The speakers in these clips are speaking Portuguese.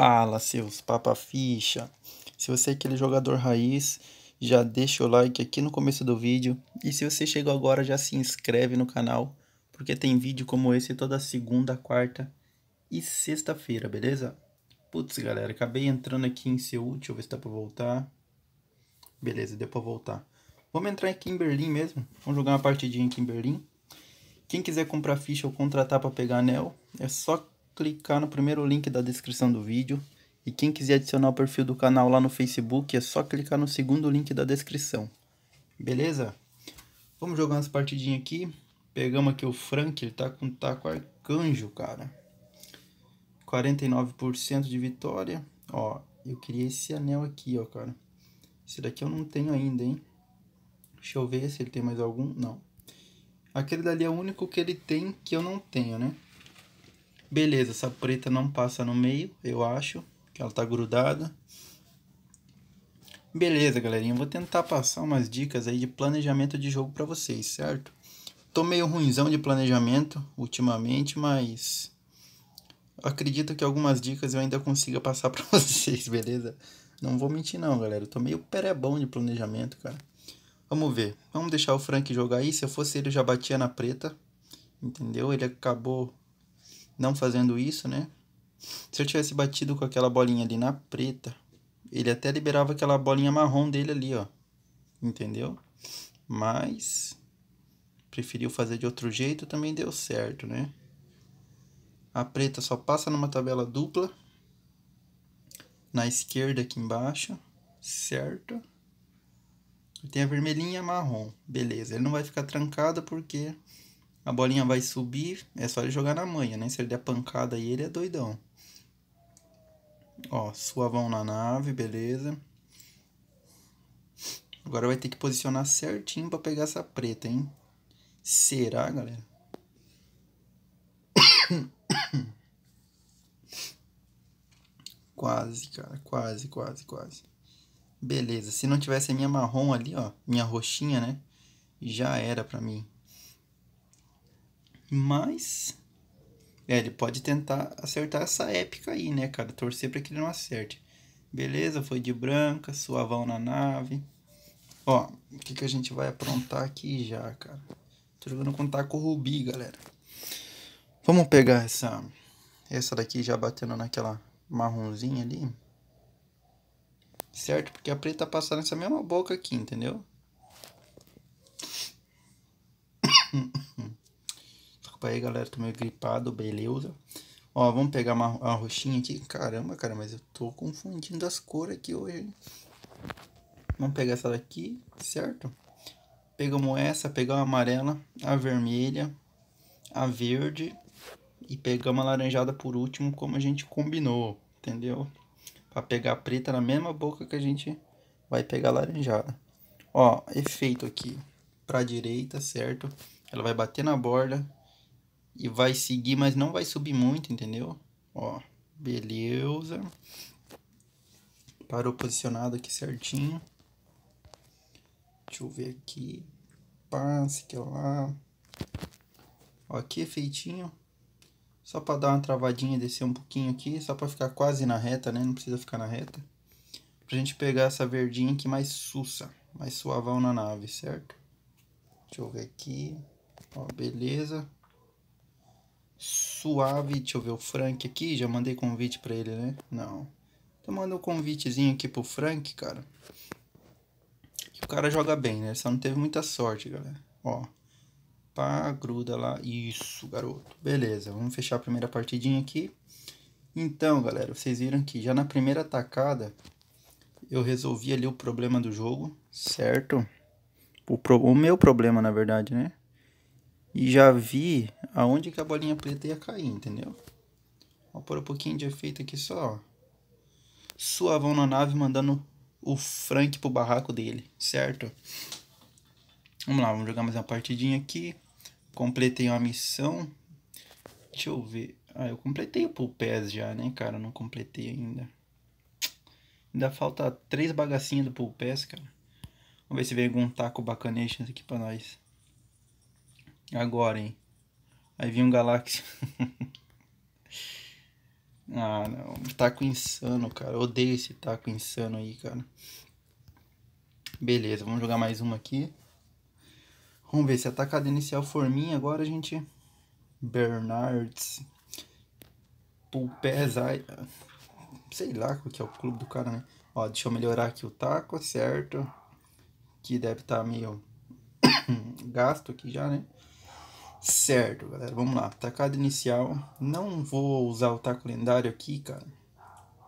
fala, seus papa ficha. Se você é aquele jogador raiz, já deixa o like aqui no começo do vídeo. E se você chegou agora, já se inscreve no canal, porque tem vídeo como esse toda segunda, quarta e sexta-feira, beleza? Putz, galera, acabei entrando aqui em Seul, deixa eu ver se dá pra voltar. Beleza, deu pra voltar. Vamos entrar aqui em Berlim mesmo, vamos jogar uma partidinha aqui em Berlim. Quem quiser comprar ficha ou contratar para pegar anel, é só clicar no primeiro link da descrição do vídeo. E quem quiser adicionar o perfil do canal lá no Facebook, é só clicar no segundo link da descrição. Beleza? Vamos jogar umas partidinhas aqui. Pegamos aqui o Frank, ele tá com taco tá arcanjo, cara. 49% de vitória. Ó, eu queria esse anel aqui, ó, cara. Esse daqui eu não tenho ainda, hein? Deixa eu ver se ele tem mais algum. Não. Aquele dali é o único que ele tem que eu não tenho, né? Beleza, essa preta não passa no meio, eu acho, que ela tá grudada. Beleza, galerinha, eu vou tentar passar umas dicas aí de planejamento de jogo para vocês, certo? Tô meio ruimzão de planejamento ultimamente, mas acredito que algumas dicas eu ainda consiga passar para vocês, beleza? Não vou mentir não, galera, eu tô meio perebão de planejamento, cara. Vamos ver, vamos deixar o Frank jogar aí, se eu fosse ele eu já batia na preta, entendeu? Ele acabou não fazendo isso, né? Se eu tivesse batido com aquela bolinha ali na preta, ele até liberava aquela bolinha marrom dele ali, ó. Entendeu? Mas preferiu fazer de outro jeito, também deu certo, né? A preta só passa numa tabela dupla. Na esquerda aqui embaixo, certo? E tem a vermelhinha e a marrom. Beleza, ele não vai ficar trancado porque a bolinha vai subir, é só ele jogar na manha, né? Se ele der pancada aí, ele é doidão. Ó, suavão na nave, beleza. Agora vai ter que posicionar certinho pra pegar essa preta, hein? Será, galera? quase, cara. Quase, quase, quase. Beleza. Se não tivesse a minha marrom ali, ó. Minha roxinha, né? Já era pra mim. Mas. É, ele pode tentar acertar essa épica aí, né, cara? Torcer para que ele não acerte. Beleza, foi de branca, suavão na nave. Ó, o que, que a gente vai aprontar aqui já, cara? Tô jogando com taco rubi, galera. Vamos pegar essa essa daqui já batendo naquela marronzinha ali. Certo? Porque a preta passando nessa mesma boca aqui, entendeu? Desculpa aí, galera, tô meio gripado, beleza? Ó, vamos pegar uma, uma roxinha aqui. Caramba, cara, mas eu tô confundindo as cores aqui hoje, Vamos pegar essa daqui, certo? Pegamos essa, pegamos a amarela, a vermelha, a verde e pegamos a laranjada por último, como a gente combinou, entendeu? Pra pegar a preta na mesma boca que a gente vai pegar a laranjada. Ó, efeito aqui pra direita, certo? Ela vai bater na borda e vai seguir, mas não vai subir muito, entendeu? Ó, beleza. Parou posicionado aqui certinho. Deixa eu ver aqui. Passe, que é lá. Ó, aqui é feitinho. Só para dar uma travadinha, descer um pouquinho aqui. Só para ficar quase na reta, né? Não precisa ficar na reta. Pra gente pegar essa verdinha aqui mais sussa. Mais suavão na nave, certo? Deixa eu ver aqui. Ó, beleza suave. Deixa eu ver o Frank aqui. Já mandei convite para ele, né? Não. Então manda um convitezinho aqui pro Frank, cara. Que o cara joga bem, né? Só não teve muita sorte, galera. Ó. Pá, gruda lá. Isso, garoto. Beleza, vamos fechar a primeira partidinha aqui. Então, galera, vocês viram que já na primeira atacada eu resolvi ali o problema do jogo, certo? O, pro... o meu problema, na verdade, né? e já vi aonde que a bolinha preta ia cair, entendeu? Vou pôr um pouquinho de efeito aqui só, ó. Suavão na nave mandando o Frank pro barraco dele, certo? Vamos lá, vamos jogar mais uma partidinha aqui. Completei uma missão. Deixa eu ver. Ah, eu completei o Pool já, né, cara? não completei ainda. Ainda falta três bagacinhas do Pool cara. Vamos ver se vem algum taco bacanation aqui pra nós. Agora, hein? Aí vem um Galáxia. ah, não. Taco insano, cara. Eu odeio esse taco insano aí, cara. Beleza, vamos jogar mais uma aqui. Vamos ver se a tacada inicial for minha. Agora a gente... Bernards. Pulpés. Sei lá qual que é o clube do cara, né? Ó, deixa eu melhorar aqui o taco, certo? Que deve estar tá meio gasto aqui já, né? Certo, galera, vamos lá. Tacada inicial. Não vou usar o taco lendário aqui, cara.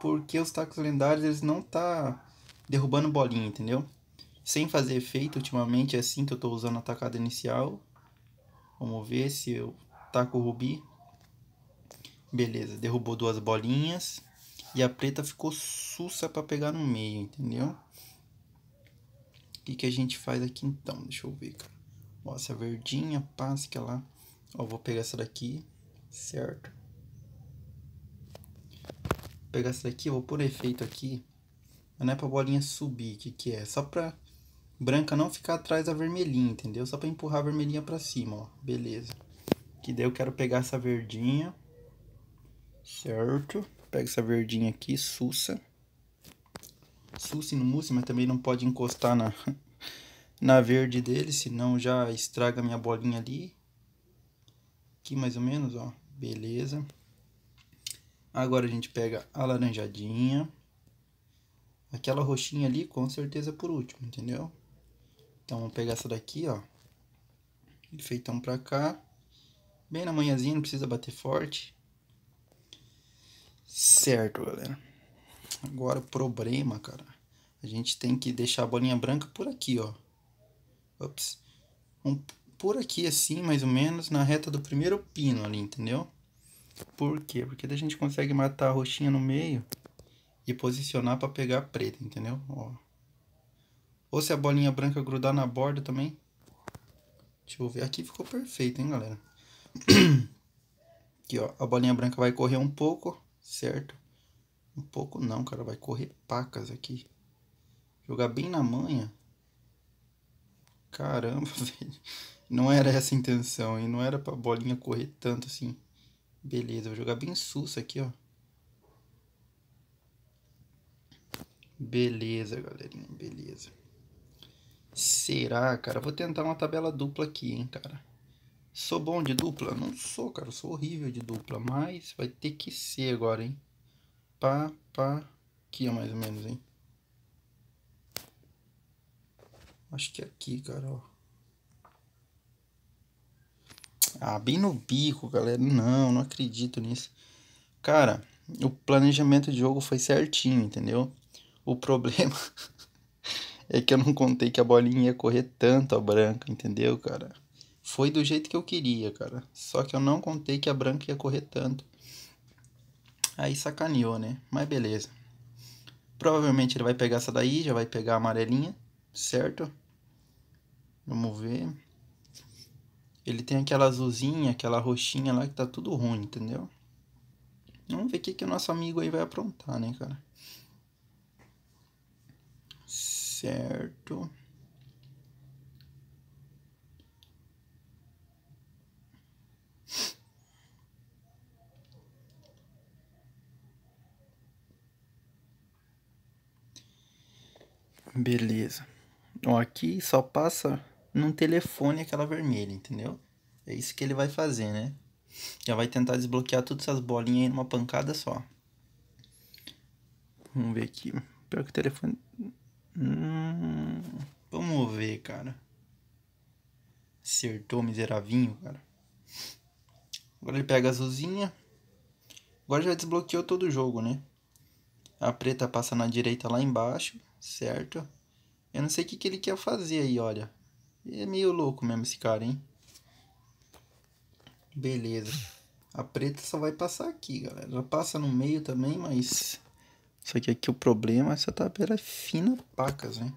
Porque os tacos lendários, eles não tá derrubando bolinha, entendeu? Sem fazer efeito, ultimamente é assim que eu tô usando a tacada inicial. Vamos ver se eu taco o rubi. Beleza, derrubou duas bolinhas. E a preta ficou sussa pra pegar no meio, entendeu? O que, que a gente faz aqui então? Deixa eu ver, cara. Ó, essa verdinha, páscoa lá. Ó, vou pegar essa daqui, certo? Vou pegar essa daqui, vou pôr efeito aqui. Mas não é pra bolinha subir, que que é? Só pra branca não ficar atrás da vermelhinha, entendeu? Só pra empurrar a vermelhinha pra cima, ó. Beleza. Que daí eu quero pegar essa verdinha. Certo. Pega essa verdinha aqui, sussa. Sussa e não mousse, mas também não pode encostar na... na verde dele, senão já estraga minha bolinha ali. Aqui mais ou menos, ó. Beleza. Agora a gente pega a laranjadinha. Aquela roxinha ali, com certeza por último, entendeu? Então, vamos pegar essa daqui, ó. Enfeitão pra cá. Bem na manhãzinha, não precisa bater forte. Certo, galera. Agora, problema, cara. A gente tem que deixar a bolinha branca por aqui, ó ups, um, por aqui assim, mais ou menos, na reta do primeiro pino ali, entendeu? Por quê? Porque daí a gente consegue matar a roxinha no meio e posicionar para pegar a preta, entendeu? Ó. Ou se a bolinha branca grudar na borda também. Deixa eu ver, aqui ficou perfeito, hein, galera? Aqui, ó, a bolinha branca vai correr um pouco, certo? Um pouco não, cara, vai correr pacas aqui. Jogar bem na manha caramba, velho. Não era essa a intenção, e não era pra bolinha correr tanto assim. Beleza, vou jogar bem sussa aqui, ó. Beleza, galerinha, beleza. Será, cara? Vou tentar uma tabela dupla aqui, hein, cara. Sou bom de dupla? Não sou, cara. Sou horrível de dupla, mas vai ter que ser agora, hein. Pá, pá. Aqui, ó, é mais ou menos, hein. Acho que é aqui, cara, ó. Ah, bem no bico, galera. Não, não acredito nisso. Cara, o planejamento de jogo foi certinho, entendeu? O problema é que eu não contei que a bolinha ia correr tanto a branca, entendeu, cara? Foi do jeito que eu queria, cara. Só que eu não contei que a branca ia correr tanto. Aí sacaneou, né? Mas beleza. Provavelmente ele vai pegar essa daí, já vai pegar a amarelinha, certo? Vamos ver. Ele tem aquela azulzinha, aquela roxinha lá que tá tudo ruim, entendeu? Vamos ver o que, que o nosso amigo aí vai aprontar, né, cara? Certo. Beleza. Ó, aqui só passa num telefone aquela vermelha, entendeu? É isso que ele vai fazer, né? Já vai tentar desbloquear todas essas bolinhas aí numa pancada só. Vamos ver aqui. Pior que o telefone... Hum... Vamos ver, cara. Acertou, miseravinho, cara. Agora ele pega a azulzinha. Agora já desbloqueou todo o jogo, né? A preta passa na direita lá embaixo, certo? Eu não sei o que, que ele quer fazer aí, olha. É meio louco mesmo esse cara, hein? Beleza. A preta só vai passar aqui, galera. Já passa no meio também, mas... Só é que aqui o problema é essa tabela é fina pacas, hein?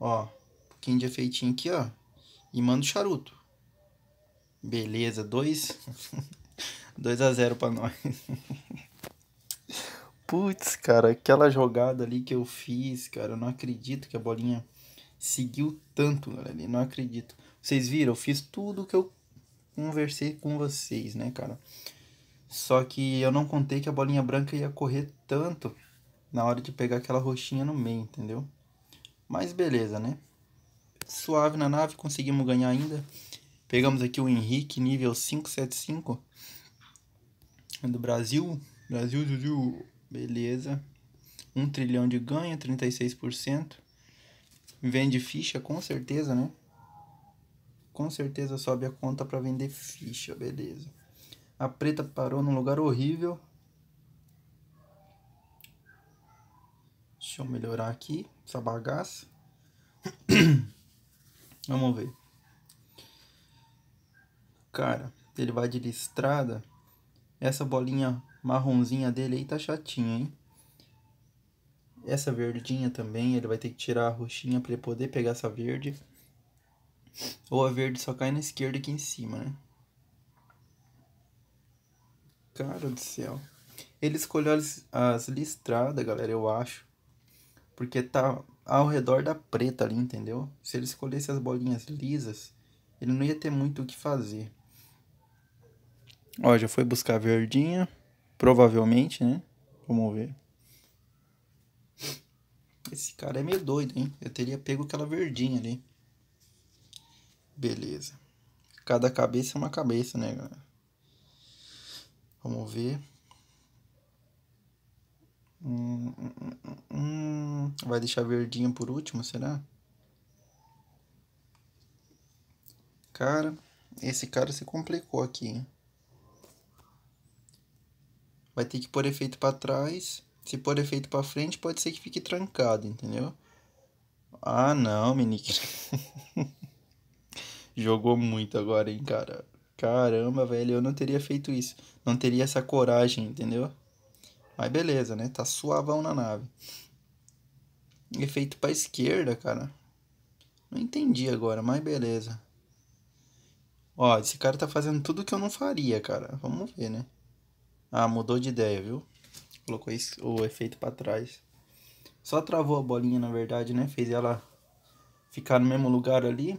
Ó, um pouquinho de efeitinho aqui, ó. E manda o charuto. Beleza, 2... 2 a 0 pra nós. Putz, cara, aquela jogada ali que eu fiz, cara, eu não acredito que a bolinha seguiu tanto, galera. Eu não acredito. Vocês viram? Eu fiz tudo que eu conversei com vocês, né, cara? Só que eu não contei que a bolinha branca ia correr tanto na hora de pegar aquela roxinha no meio, entendeu? Mas beleza, né? Suave na nave, conseguimos ganhar ainda. Pegamos aqui o Henrique, nível 575 do Brasil. Brasil, Brasil. Beleza. 1 trilhão de ganho, 36%. Vende ficha, com certeza, né? Com certeza sobe a conta para vender ficha, beleza. A preta parou num lugar horrível. Deixa eu melhorar aqui essa bagaça. Vamos ver. Cara, ele vai de listrada. Essa bolinha marronzinha dele aí tá chatinha, hein? essa verdinha também, ele vai ter que tirar a roxinha para ele poder pegar essa verde. Ou a verde só cai na esquerda aqui em cima, né? Cara do céu. Ele escolheu as, as listradas, galera, eu acho. Porque tá ao redor da preta ali, entendeu? Se ele escolhesse as bolinhas lisas, ele não ia ter muito o que fazer. Ó, já foi buscar a verdinha. Provavelmente, né? Vamos ver. Esse cara é meio doido, hein? Eu teria pego aquela verdinha ali. Beleza. Cada cabeça é uma cabeça, né, galera? Vamos ver. Hum, hum, hum. hum, hum. Vai deixar verdinho por último, será? Cara, esse cara se complicou aqui, hein? Vai ter que pôr efeito para trás se pôr efeito para frente, pode ser que fique trancado, entendeu? Ah, não, menino. Jogou muito agora, hein, cara. Caramba, velho, eu não teria feito isso. Não teria essa coragem, entendeu? Mas beleza, né? Tá suavão na nave. Efeito pra esquerda, cara. Não entendi agora, mas beleza. Ó, esse cara tá fazendo tudo que eu não faria, cara. Vamos ver, né? Ah, mudou de ideia, viu? Colocou o efeito para trás. Só travou a bolinha, na verdade, né? Fez ela ficar no mesmo lugar ali.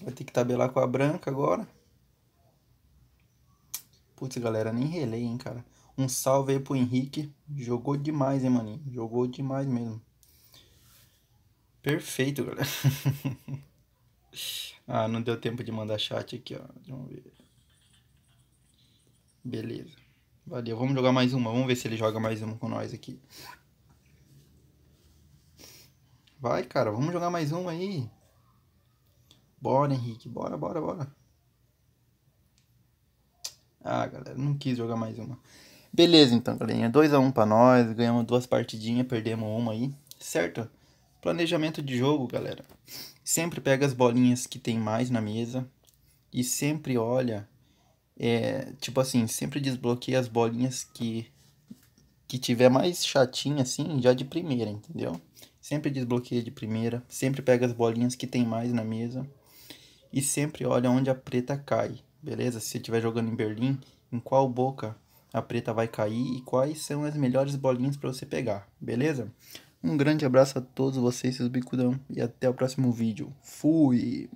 Vai ter que tabelar com a branca agora. Putz, galera, nem relei, hein, cara. Um salve aí pro Henrique. Jogou demais, hein, maninho. Jogou demais mesmo. Perfeito, galera. ah, não deu tempo de mandar chat aqui, ó. Vamos ver. Beleza. Valeu, vamos jogar mais uma. Vamos ver se ele joga mais uma com nós aqui. Vai, cara, vamos jogar mais uma aí. Bora, Henrique, bora, bora, bora. Ah, galera, não quis jogar mais uma. Beleza, então, galerinha. 2x1 um pra nós. Ganhamos duas partidinhas, perdemos uma aí. Certo? Planejamento de jogo, galera. Sempre pega as bolinhas que tem mais na mesa. E sempre olha é, tipo assim, sempre desbloqueia as bolinhas que que tiver mais chatinha assim, já de primeira, entendeu? Sempre desbloqueia de primeira, sempre pega as bolinhas que tem mais na mesa e sempre olha onde a preta cai, beleza? Se você estiver jogando em Berlim, em qual boca a preta vai cair e quais são as melhores bolinhas para você pegar, beleza? Um grande abraço a todos vocês, seus bicudão, e até o próximo vídeo. Fui!